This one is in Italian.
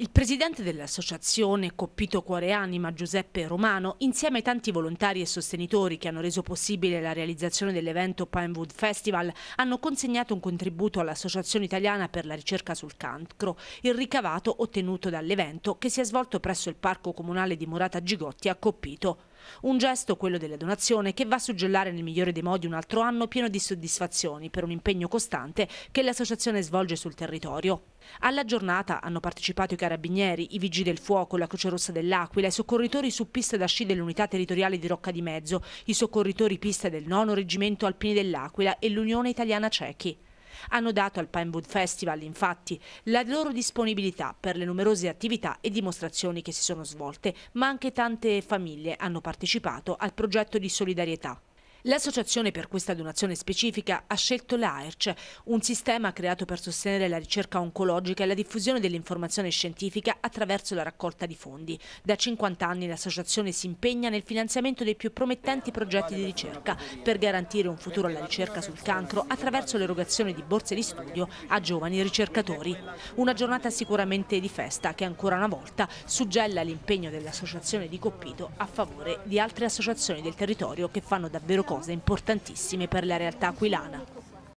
Il presidente dell'associazione Coppito Cuore Anima, Giuseppe Romano, insieme ai tanti volontari e sostenitori che hanno reso possibile la realizzazione dell'evento Pinewood Festival, hanno consegnato un contributo all'Associazione Italiana per la ricerca sul cancro, il ricavato ottenuto dall'evento che si è svolto presso il Parco Comunale di Morata Gigotti a Coppito. Un gesto, quello della donazione, che va a suggellare nel migliore dei modi un altro anno pieno di soddisfazioni per un impegno costante che l'associazione svolge sul territorio. Alla giornata hanno partecipato i carabinieri, i vigili del fuoco, la Croce Rossa dell'Aquila, i soccorritori su pista da sci dell'unità territoriale di Rocca di Mezzo, i soccorritori pista del 9 Reggimento Alpini dell'Aquila e l'Unione Italiana Cechi. Hanno dato al Pinewood Festival, infatti, la loro disponibilità per le numerose attività e dimostrazioni che si sono svolte, ma anche tante famiglie hanno partecipato al progetto di solidarietà. L'associazione per questa donazione specifica ha scelto l'AERC, un sistema creato per sostenere la ricerca oncologica e la diffusione dell'informazione scientifica attraverso la raccolta di fondi. Da 50 anni l'associazione si impegna nel finanziamento dei più promettenti progetti di ricerca per garantire un futuro alla ricerca sul cancro attraverso l'erogazione di borse di studio a giovani ricercatori. Una giornata sicuramente di festa che ancora una volta suggella l'impegno dell'associazione di Coppito a favore di altre associazioni del territorio che fanno davvero cosa cose importantissime per la realtà aquilana.